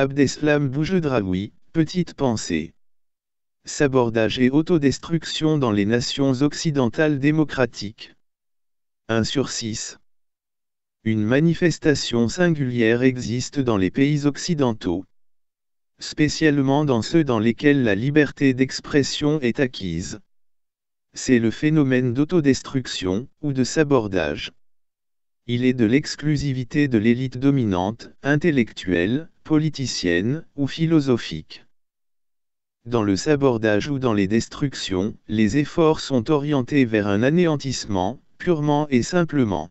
Abdeslam Boujedraoui, Petite pensée. Sabordage et autodestruction dans les nations occidentales démocratiques. 1 sur 6. Une manifestation singulière existe dans les pays occidentaux. Spécialement dans ceux dans lesquels la liberté d'expression est acquise. C'est le phénomène d'autodestruction, ou de sabordage. Il est de l'exclusivité de l'élite dominante, intellectuelle, politicienne ou philosophique. Dans le sabordage ou dans les destructions, les efforts sont orientés vers un anéantissement, purement et simplement.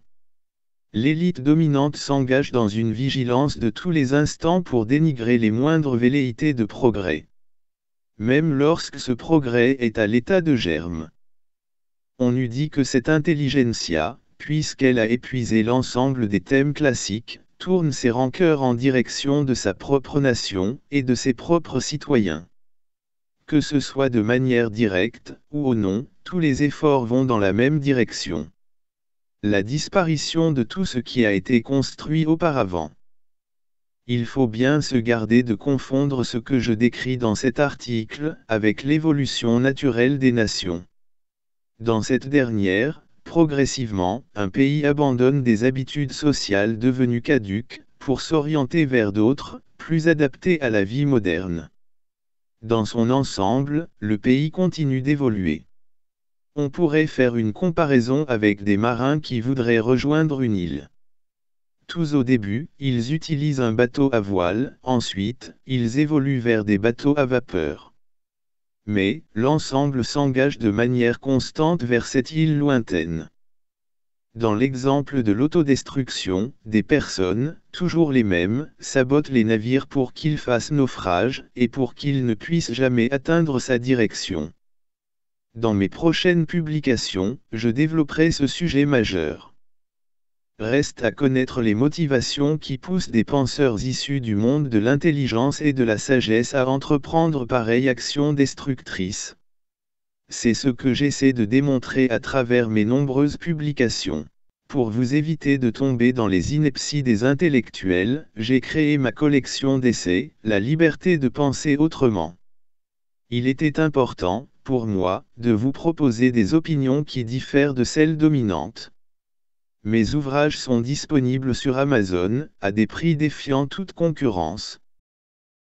L'élite dominante s'engage dans une vigilance de tous les instants pour dénigrer les moindres velléités de progrès. Même lorsque ce progrès est à l'état de germe. On eût dit que cette intelligentsia, puisqu'elle a épuisé l'ensemble des thèmes classiques, tourne ses rancœurs en direction de sa propre nation et de ses propres citoyens. Que ce soit de manière directe ou au non, tous les efforts vont dans la même direction. La disparition de tout ce qui a été construit auparavant. Il faut bien se garder de confondre ce que je décris dans cet article avec l'évolution naturelle des nations. Dans cette dernière, Progressivement, un pays abandonne des habitudes sociales devenues caduques, pour s'orienter vers d'autres, plus adaptées à la vie moderne. Dans son ensemble, le pays continue d'évoluer. On pourrait faire une comparaison avec des marins qui voudraient rejoindre une île. Tous au début, ils utilisent un bateau à voile, ensuite, ils évoluent vers des bateaux à vapeur mais l'ensemble s'engage de manière constante vers cette île lointaine. Dans l'exemple de l'autodestruction, des personnes, toujours les mêmes, sabotent les navires pour qu'ils fassent naufrage, et pour qu'ils ne puissent jamais atteindre sa direction. Dans mes prochaines publications, je développerai ce sujet majeur. Reste à connaître les motivations qui poussent des penseurs issus du monde de l'intelligence et de la sagesse à entreprendre pareille action destructrice. C'est ce que j'essaie de démontrer à travers mes nombreuses publications. Pour vous éviter de tomber dans les inepties des intellectuels, j'ai créé ma collection d'essais, La liberté de penser autrement. Il était important, pour moi, de vous proposer des opinions qui diffèrent de celles dominantes. Mes ouvrages sont disponibles sur Amazon, à des prix défiant toute concurrence,